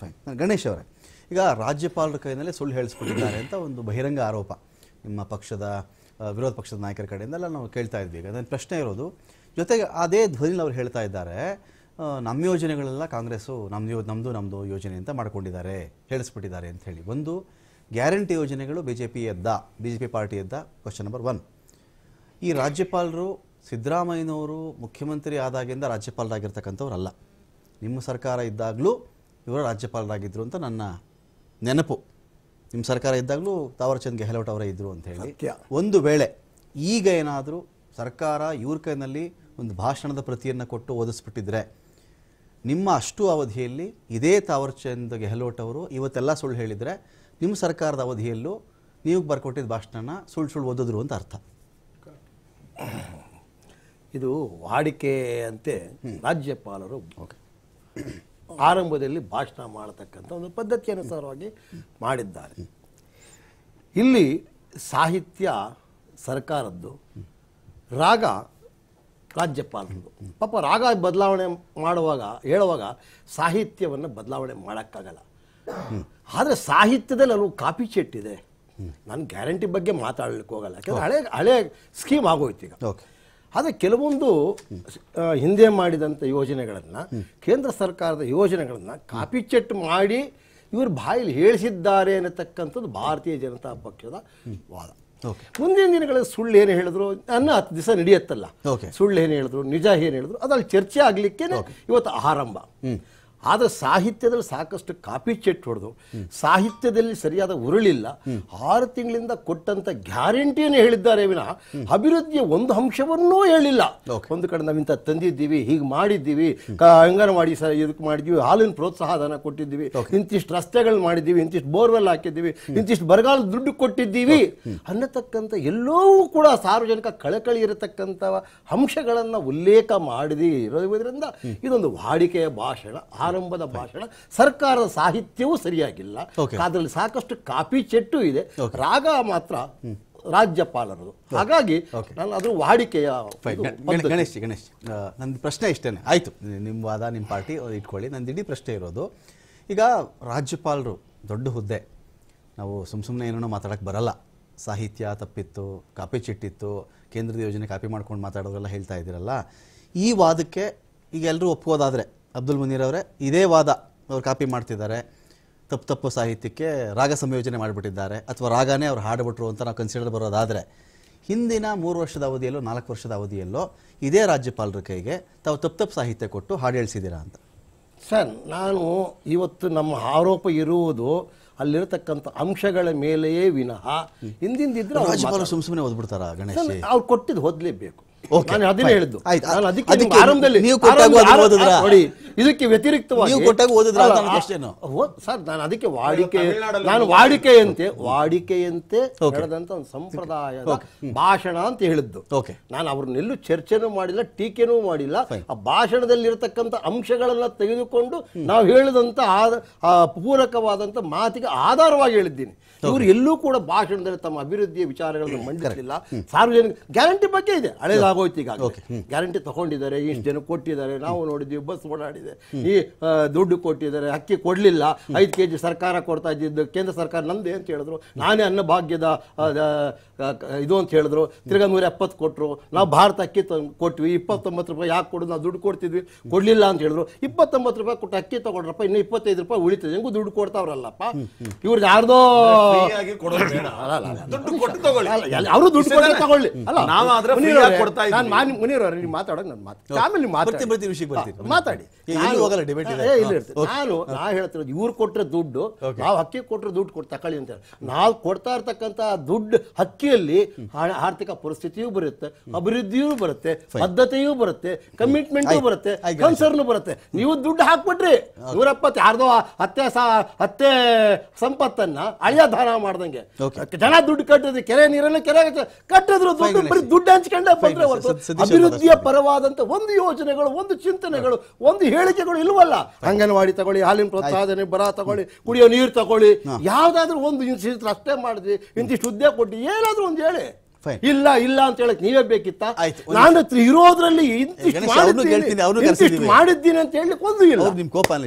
fine Ganesh ಅವರೇ ಈಗ ರಾಜ್ಯಪಾಲರ ಕೈಯಲ್ಲೇ ಸುಳ್ಳು ಹೇಳಿಸ್ಕೊಂಡಿದ್ದಾರೆ ಅಂತ ಒಂದು ಬಹಿರಂಗ ಆರೋಪ ನಿಮ್ಮ ಪಕ್ಷದ ವಿರೋಧ ಪಕ್ಷದ ನಾಯಕರ ಕಡೆಯಿಂದೆಲ್ಲ ನಾವು ಕೇಳ್ತಾ ಇದ್ವಿ ಈಗ ಅದನ್ನು ಪ್ರಶ್ನೆ ಇರೋದು ಜೊತೆಗೆ ಅದೇ ಧ್ವನಿಲಿ ಅವರು ಹೇಳ್ತಾ ಇದ್ದಾರೆ ನಮ್ಮ ಯೋಜನೆಗಳೆಲ್ಲ ಕಾಂಗ್ರೆಸ್ಸು ನಮ್ಮ ನಮ್ಮದು ನಮ್ಮದು ಯೋಜನೆ ಅಂತ ಮಾಡ್ಕೊಂಡಿದ್ದಾರೆ ಹೇಳಿಸ್ಬಿಟ್ಟಿದ್ದಾರೆ ಅಂತ ಹೇಳಿ ಒಂದು ಗ್ಯಾರಂಟಿ ಯೋಜನೆಗಳು ಬಿ ಜೆ ಪಿ ಎದ್ದ ಬಿ ಜೆ ಪಿ ಪಾರ್ಟಿ ಎದ್ದ ಕ್ವಶನ್ ನಂಬರ್ ಒನ್ ಈ ರಾಜ್ಯಪಾಲರು ಸಿದ್ದರಾಮಯ್ಯನವರು ಮುಖ್ಯಮಂತ್ರಿ ಆದಾಗಿಂದ ಅಲ್ಲ ನಿಮ್ಮ ಸರ್ಕಾರ ಇದ್ದಾಗಲೂ ಇವರು ರಾಜ್ಯಪಾಲರಾಗಿದ್ದರು ಅಂತ ನನ್ನ ನೆನಪು ನಿಮ್ಮ ಸರ್ಕಾರ ಇದ್ದಾಗಲೂ ತಾವರ್ಚಂದ್ ಗೆಹ್ಲೋಟ್ ಅವರೇ ಇದ್ದರು ಅಂತ ಹೇಳಿ ಒಂದು ವೇಳೆ ಈಗ ಏನಾದರೂ ಸರ್ಕಾರ ಇವ್ರ ಕೈನಲ್ಲಿ ಒಂದು ಭಾಷಣದ ಪ್ರತಿಯನ್ನು ಕೊಟ್ಟು ಓದಿಸ್ಬಿಟ್ಟಿದ್ರೆ ನಿಮ್ಮ ಅಷ್ಟು ಅವಧಿಯಲ್ಲಿ ಇದೇ ತಾವರ್ಚಂದ್ ಗೆಹ್ಲೋಟ್ ಅವರು ಇವತ್ತೆಲ್ಲ ಸುಳ್ಳು ಹೇಳಿದರೆ ನಿಮ್ಮ ಸರ್ಕಾರದ ಅವಧಿಯಲ್ಲೂ ನೀವು ಬರ್ಕೊಟ್ಟಿದ್ದ ಭಾಷಣನ ಸುಳ್ಳು ಸುಳ್ಳು ಓದಿದ್ರು ಅಂತ ಅರ್ಥ ಇದು ವಾಡಿಕೆ ಅಂತೆ ರಾಜ್ಯಪಾಲರು ಓಕೆ ಆರಂಭದಲ್ಲಿ ಭಾಷಣ ಮಾಡತಕ್ಕಂಥ ಒಂದು ಪದ್ಧತಿ ಅನುಸಾರವಾಗಿ ಮಾಡಿದ್ದಾರೆ ಇಲ್ಲಿ ಸಾಹಿತ್ಯ ಸರ್ಕಾರದ್ದು ರಾಗ ರಾಜ್ಯಪಾಲರದ್ದು ಪಾಪ ರಾಗ ಬದಲಾವಣೆ ಮಾಡುವಾಗ ಹೇಳುವಾಗ ಸಾಹಿತ್ಯವನ್ನು ಬದಲಾವಣೆ ಮಾಡೋಕ್ಕಾಗಲ್ಲ ಆದರೆ ಸಾಹಿತ್ಯದಲ್ಲಿ ಹಲವು ಕಾಪಿ ಚೆಟ್ಟಿದೆ ನಾನು ಗ್ಯಾರಂಟಿ ಬಗ್ಗೆ ಮಾತಾಡಲಿಕ್ಕೆ ಹೋಗಲ್ಲ ಯಾಕಂದರೆ ಹಳೆ ಹಳೆ ಸ್ಕೀಮ್ ಆಗೋಯ್ತು ಈಗ ಆದರೆ ಕೆಲವೊಂದು ಹಿಂದೆ ಮಾಡಿದಂಥ ಯೋಜನೆಗಳನ್ನು ಕೇಂದ್ರ ಸರ್ಕಾರದ ಯೋಜನೆಗಳನ್ನು ಕಾಪಿ ಚೆಟ್ ಮಾಡಿ ಇವರು ಬಾಯಲ್ಲಿ ಹೇಳಿಸಿದ್ದಾರೆ ಅನ್ನತಕ್ಕಂಥದ್ದು ಭಾರತೀಯ ಜನತಾ ಪಕ್ಷದ ವಾದ ಮುಂದಿನ ದಿನಗಳಲ್ಲಿ ಸುಳ್ಳು ಏನು ಹೇಳಿದ್ರು ನನ್ನ ಹತ್ತು ದಿವಸ ನಡೆಯುತ್ತಲ್ಲ ಸುಳ್ಳು ಏನು ಹೇಳಿದ್ರು ನಿಜ ಏನು ಹೇಳಿದ್ರು ಅದರಲ್ಲಿ ಚರ್ಚೆ ಆಗಲಿಕ್ಕೆ ಇವತ್ತು ಆರಂಭ ಆದರೆ ಸಾಹಿತ್ಯದಲ್ಲಿ ಸಾಕಷ್ಟು ಕಾಪಿ ಚೆಟ್ ಹೊಡೆದು ಸಾಹಿತ್ಯದಲ್ಲಿ ಸರಿಯಾದ ಉರುಳಿಲ್ಲ ಆರು ತಿಂಗಳಿಂದ ಕೊಟ್ಟಂತ ಗ್ಯಾರಂಟಿಯನ್ನು ಹೇಳಿದ್ದಾರೆ ವಿನ ಅಭಿವೃದ್ಧಿಯ ಒಂದು ಅಂಶವನ್ನೂ ಹೇಳಿಲ್ಲ ಒಂದು ಕಡೆ ನಾವಿಂತ ತಂದಿದ್ದೀವಿ ಹೀಗೆ ಮಾಡಿದ್ದೀವಿ ಅಂಗನವಾಡಿ ಸರ್ ಇದಕ್ಕೆ ಮಾಡಿದ್ದೀವಿ ಹಾಲಿನ ಪ್ರೋತ್ಸಾಹಧನ ಕೊಟ್ಟಿದ್ದೀವಿ ಇಂತಿಷ್ಟು ರಸ್ತೆಗಳನ್ನ ಮಾಡಿದ್ದೀವಿ ಇಂತಿಷ್ಟು ಬೋರ್ವೆಲ್ ಹಾಕಿದ್ದೀವಿ ಇಂತಿಷ್ಟು ಬರಗಾಲ ದುಡ್ಡು ಕೊಟ್ಟಿದ್ದೀವಿ ಅನ್ನತಕ್ಕಂಥ ಎಲ್ಲವೂ ಕೂಡ ಸಾರ್ವಜನಿಕ ಕಳಕಳಿ ಇರತಕ್ಕಂಥ ಅಂಶಗಳನ್ನ ಉಲ್ಲೇಖ ಮಾಡದೇ ಇರೋದ್ರಿಂದ ಇದೊಂದು ವಾಡಿಕೆಯ ಭಾಷಣ ಆರಂಭದ ಭಾಷಣ ಸರ್ಕಾರದ ಸಾಹಿತ್ಯವೂ ಸರಿಯಾಗಿಲ್ಲ ಅದರಲ್ಲಿ ಸಾಕಷ್ಟು ಕಾಪಿ ಚೆಟ್ಟು ಇದೆ ರಾಗ ಮಾತ್ರ ರಾಜ್ಯಪಾಲರದು ಹಾಗಾಗಿ ನಾನು ಅದು ವಾಡಿಕೆಯ ಗಣೇಶ್ ಗಣೇಶ್ ನನ್ನ ಪ್ರಶ್ನೆ ಇಷ್ಟೇ ಆಯ್ತು ನಿಮ್ಮ ವಾದ ನಿಮ್ಮ ಪಾರ್ಟಿ ಇಟ್ಕೊಳ್ಳಿ ನಂದು ಇಡೀ ಪ್ರಶ್ನೆ ಇರೋದು ಈಗ ರಾಜ್ಯಪಾಲರು ದೊಡ್ಡ ಹುದ್ದೆ ನಾವು ಸುಮ್ ಸುಮ್ಮನೆ ಏನೋ ಮಾತಾಡಕ್ಕೆ ಬರಲ್ಲ ಸಾಹಿತ್ಯ ತಪ್ಪಿತ್ತು ಕಾಪಿ ಚಿಟ್ಟಿತ್ತು ಕೇಂದ್ರದ ಯೋಜನೆ ಕಾಪಿ ಮಾಡ್ಕೊಂಡು ಮಾತಾಡೋದೆಲ್ಲ ಹೇಳ್ತಾ ಇದ್ದೀರಲ್ಲ ಈ ವಾದಕ್ಕೆ ಈಗ ಎಲ್ಲರೂ ಒಪ್ಪೋದಾದರೆ ಅಬ್ದುಲ್ ಮುನೀರ್ ಅವರೇ ಇದೇ ವಾದ ಅವ್ರು ಕಾಪಿ ಮಾಡ್ತಿದ್ದಾರೆ ತಪ್ಪು ತಪ್ಪು ಸಾಹಿತ್ಯಕ್ಕೆ ರಾಗ ಸಂಯೋಜನೆ ಮಾಡಿಬಿಟ್ಟಿದ್ದಾರೆ ಅಥವಾ ರಾಗನೇ ಅವ್ರು ಹಾಡಿಬಿಟ್ರು ಅಂತ ನಾವು ಕನ್ಸಿಡರ್ ಬರೋದಾದರೆ ಹಿಂದಿನ ಮೂರು ವರ್ಷದ ಅವಧಿಯಲ್ಲೋ ನಾಲ್ಕು ವರ್ಷದ ಅವಧಿಯಲ್ಲೋ ಇದೇ ರಾಜ್ಯಪಾಲರ ಕೈಗೆ ತಾವು ತಪ್ಪು ತಪ್ಪು ಸಾಹಿತ್ಯ ಕೊಟ್ಟು ಹಾಡು ಅಂತ ಸರ್ ನಾನು ಇವತ್ತು ನಮ್ಮ ಆರೋಪ ಇರುವುದು ಅಲ್ಲಿರತಕ್ಕಂಥ ಅಂಶಗಳ ಮೇಲೆಯೇ ವಿನಃ ಹಿಂದಿಂದಿದ್ರೆ ಸುಮ್ಮನೆ ಓದ್ಬಿಡ್ತಾರ ಗಣೇಶ್ ಅವ್ರು ಕೊಟ್ಟಿದ್ದು ಓದಲೇಬೇಕು ನಾನು ಅದನ್ನೇ ಹೇಳಿದ್ದು ಅದಕ್ಕೆ ಆರಂಭದಲ್ಲಿ ನೋಡಿ ಇದಕ್ಕೆ ವ್ಯತಿರಿಕ್ತವಾಗಿ ನೀವು ಸರ್ ನಾನು ಅದಕ್ಕೆ ವಾಡಿಕೆ ನಾನು ವಾಡಿಕೆಯಂತೆ ವಾಡಿಕೆಯಂತೆ ಹೇಳದಂತ ಒಂದು ಸಂಪ್ರದಾಯ ಭಾಷಣ ಅಂತ ಹೇಳಿದ್ದು ಓಕೆ ನಾನು ಅವ್ರನ್ನೆಲ್ಲೂ ಚರ್ಚೆನೂ ಮಾಡಿಲ್ಲ ಟೀಕೆನೂ ಮಾಡಿಲ್ಲ ಆ ಭಾಷಣದಲ್ಲಿ ಭಾಷಣದಲ್ಲಿರತಕ್ಕಂಥ ಅಂಶಗಳನ್ನ ತೆಗೆದುಕೊಂಡು ನಾವು ಹೇಳಿದಂತ ಪೂರಕವಾದಂತ ಮಾತಿಗೆ ಆಧಾರವಾಗಿ ಹೇಳಿದ್ದೀನಿ ಇವರು ಎಲ್ಲೂ ಕೂಡ ಭಾಷಣದಲ್ಲಿ ತಮ್ಮ ಅಭಿವೃದ್ಧಿಯ ವಿಚಾರಗಳನ್ನು ಮಂಡಿಸಲಿಲ್ಲ ಸಾರ್ವಜನಿಕ ಗ್ಯಾರಂಟಿ ಬಗ್ಗೆ ಇದೆ ಹಳೇದಾಗೋಯ್ತು ಈಗ ಗ್ಯಾರಂಟಿ ತಗೊಂಡಿದ್ದಾರೆ ಇಷ್ಟು ಜನ ಕೊಟ್ಟಿದ್ದಾರೆ ನಾವು ನೋಡಿದ್ವಿ ಬಸ್ ಓಡಾಡಿದೆ ಈ ದುಡ್ಡು ಕೊಟ್ಟಿದ್ದಾರೆ ಅಕ್ಕಿ ಕೊಡಲಿಲ್ಲ ಐದು ಕೆ ಸರ್ಕಾರ ಕೊಡ್ತಾ ಇದ್ದಿದ್ದು ಕೇಂದ್ರ ಸರ್ಕಾರ ನಂದೇ ಅಂತ ಹೇಳಿದ್ರು ನಾನೇ ಅನ್ನಭಾಗ್ಯದ ಇದು ಅಂತ ಹೇಳಿದ್ರು ತಿರುಗನೂರ ನೂರ ಎಪ್ಪತ್ತು ಕೊಟ್ಟರು ನಾವು ಭಾರತ ಅಕ್ಕಿ ಕೊಟ್ವಿ ಇಪ್ಪತ್ತೊಂಬತ್ತು ರೂಪಾಯಿ ಯಾಕೆ ಕೊಡೋದು ನಾವು ದುಡ್ಡು ಕೊಡ್ತಿದ್ವಿ ಕೊಡಲಿಲ್ಲ ಅಂತ ಹೇಳಿದ್ರು ಇಪ್ಪತ್ತೊಂಬತ್ತು ರೂಪಾಯಿ ಕೊಟ್ಟು ಅಕ್ಕಿ ತಗೊಂಡ್ರಪ್ಪ ಇನ್ನು ಇಪ್ಪತ್ತೈದು ರೂಪಾಯಿ ಉಳಿತದೆ ಹೆಂಗೂ ದುಡ್ಡು ಕೊಡ್ತಾವ್ರಲ್ಲಪ್ಪ ಇವ್ರದ್ದು ಯಾರ್ದೋ ಅವರು ದುಡ್ಡು ಕೊಟ್ಟು ತಗೊಳ್ಳಿ ಅಲ್ಲ ನಾವಾದ್ರೆ ಕೊಡ್ತಾ ನಾನು ಮಾನಿ ನೀವು ಮಾತಾಡೋದು ನನ್ನ ಮಾತು ಆಮೇಲೆ ನೀವು ವಿಷಯಕ್ಕೆ ಬರ್ತೀನಿ ಮಾತಾಡಿ ನಾನು ಹೋಗಲ್ಲ ಡಿಬೇಟ್ ಇದೆ ಇಲ್ಲಿ ನಾನು ನಾ ಹೇಳ್ತಿರೋದು ಇವ್ರು ಕೊಟ್ಟರೆ ದುಡ್ಡು ನಾವು ಹಕ್ಕಿ ಕೊಟ್ಟರೆ ದುಡ್ಡು ಕೊಟ್ಟು ತಕೊಳ್ಳಿ ಅಂತ ನಾವು ಕೊಡ್ತಾ ಇರ್ತಕ್ಕಂತ ದುಡ್ಡು ಹಕ್ಕಿಯಲ್ಲಿ ಆರ್ಥಿಕ ಪರಿಸ್ಥಿತಿಯೂ ಬರುತ್ತೆ ಅಭಿವೃದ್ಧಿಯೂ ಬರುತ್ತೆ ಬದ್ಧತೆಯೂ ಬರುತ್ತೆ ಕಮಿಟ್ಮೆಂಟು ಬರುತ್ತೆ ಕನ್ಸರ್ನು ಬರುತ್ತೆ ನೀವು ದುಡ್ಡು ಹಾಕ್ಬಿಟ್ರಿ ನೂರಪ್ಪತ್ತು ಯಾರ್ದೋ ಹತ್ತೆ ಹತ್ತೆ ಸಂಪತ್ತನ್ನ ಅಳಿಯೋದು ದಾನ ಮಾಡ್ದಂಗೆ ಜನ ದುಡ್ಡು ಕಟ್ಟಿದ್ರೆ ಕೆರೆ ನೀರನ್ನ ಕೆರೆ ಕಟ್ಟಿದ್ರು ದುಡ್ಡು ಬರೀ ದುಡ್ಡು ಹಂಚ್ಕೊಂಡೆ ಬಂದ್ರೆ ಅಭಿವೃದ್ಧಿಯ ಪರವಾದಂತ ಒಂದು ಯೋಜನೆಗಳು ಒಂದು ಚಿಂತನೆಗಳು ಒಂದು ಹೇಳಿಕೆಗಳು ಇಲ್ವಲ್ಲ ಅಂಗನವಾಡಿ ತಗೊಳ್ಳಿ ಹಾಲಿನ ಪ್ರೋತ್ಸಾಹನೆ ಬರ ತಗೊಳ್ಳಿ ಕುಡಿಯೋ ನೀರು ತಗೊಳ್ಳಿ ಯಾವ್ದಾದ್ರು ಒಂದು ಇಂತಿಷ್ಟು ಅಷ್ಟೇ ಮಾಡಿದ್ವಿ ಇಂತಿಷ್ಟು ಹುದ್ದೆ ಕೊಟ್ಟು ಏನಾದ್ರು ಒಂದು ಹೇಳಿ ಇಲ್ಲ ಇಲ್ಲ ಅಂತ ಹೇಳಕ್ ನೀವೇ ಬೇಕಿತ್ತ ನಾನು ಇರೋದ್ರಲ್ಲಿ ಇಂತಿಷ್ಟು ಮಾಡಿದ್ದೀನಿ ಅಂತ ಹೇಳಿ ಒಂದು ಇಲ್ಲ ನಿಮ್ ಕೋಪ